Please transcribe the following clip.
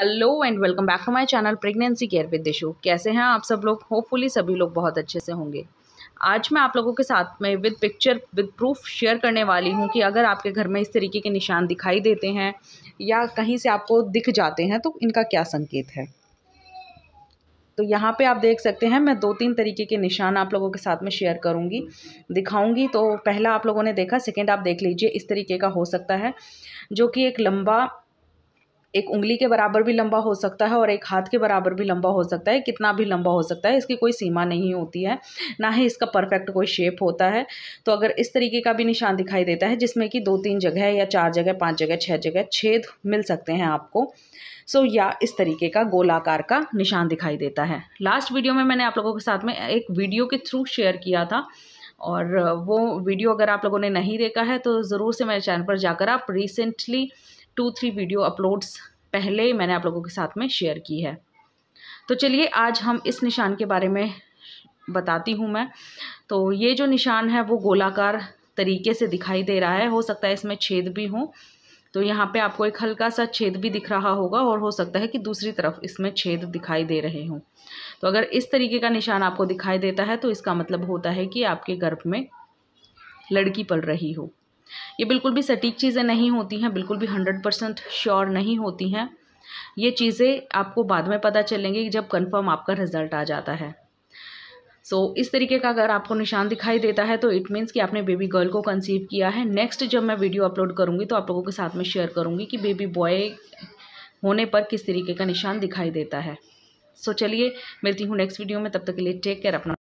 hello and welcome back to my channel pregnancy care with Dishu कैसे हैं आप सब लोग होपफुली सभी लोग बहुत अच्छे से होंगे आज मैं आप लोगों के साथ में with picture with proof share करने वाली हूं कि अगर आपके घर में इस तरीके के निशान दिखाई देते हैं या कहीं से आपको दिख जाते हैं तो इनका क्या संकेत है तो यहाँ पे आप देख सकते हैं मैं दो तीन तरीके के निशान आप लोगों के साथ में शेयर करूँगी दिखाऊँगी तो पहला आप लोगों ने देखा सेकेंड आप देख लीजिए इस तरीके का हो सकता है जो कि एक लंबा एक उंगली के बराबर भी लंबा हो सकता है और एक हाथ के बराबर भी लंबा हो सकता है कितना भी लंबा हो सकता है इसकी कोई सीमा नहीं होती है ना ही इसका परफेक्ट कोई शेप होता है तो अगर इस तरीके का भी निशान दिखाई देता है जिसमें कि दो तीन जगह या चार जगह पाँच जगह छः जगह छेद मिल सकते हैं आपको सो so, या इस तरीके का गोलाकार का निशान दिखाई देता है लास्ट वीडियो में मैंने आप लोगों के साथ में एक वीडियो के थ्रू शेयर किया था और वो वीडियो अगर आप लोगों ने नहीं देखा है तो ज़रूर से मेरे चैनल पर जाकर आप recently two three video uploads पहले मैंने आप लोगों के साथ में शेयर की है तो चलिए आज हम इस निशान के बारे में बताती हूँ मैं तो ये जो निशान है वो गोलाकार तरीके से दिखाई दे रहा है हो सकता है इसमें छेद भी हो तो यहाँ पे आपको एक हल्का सा छेद भी दिख रहा होगा और हो सकता है कि दूसरी तरफ इसमें छेद दिखाई दे रहे हों तो अगर इस तरीके का निशान आपको दिखाई देता है तो इसका मतलब होता है कि आपके गर्भ में लड़की पल रही हो ये बिल्कुल भी सटीक चीज़ें नहीं होती हैं बिल्कुल भी हंड्रेड परसेंट श्योर नहीं होती हैं ये चीज़ें आपको बाद में पता चलेंगी जब कंफर्म आपका रिजल्ट आ जाता है सो so, इस तरीके का अगर आपको निशान दिखाई देता है तो इट मीन्स कि आपने बेबी गर्ल को कंसीव किया है नेक्स्ट जब मैं वीडियो अपलोड करूँगी तो आप लोगों के साथ में शेयर करूँगी कि बेबी बॉय होने पर किस तरीके का निशान दिखाई देता है सो so, चलिए मिलती हूँ नेक्स्ट वीडियो में तब तक के लिए टेक केयर अपना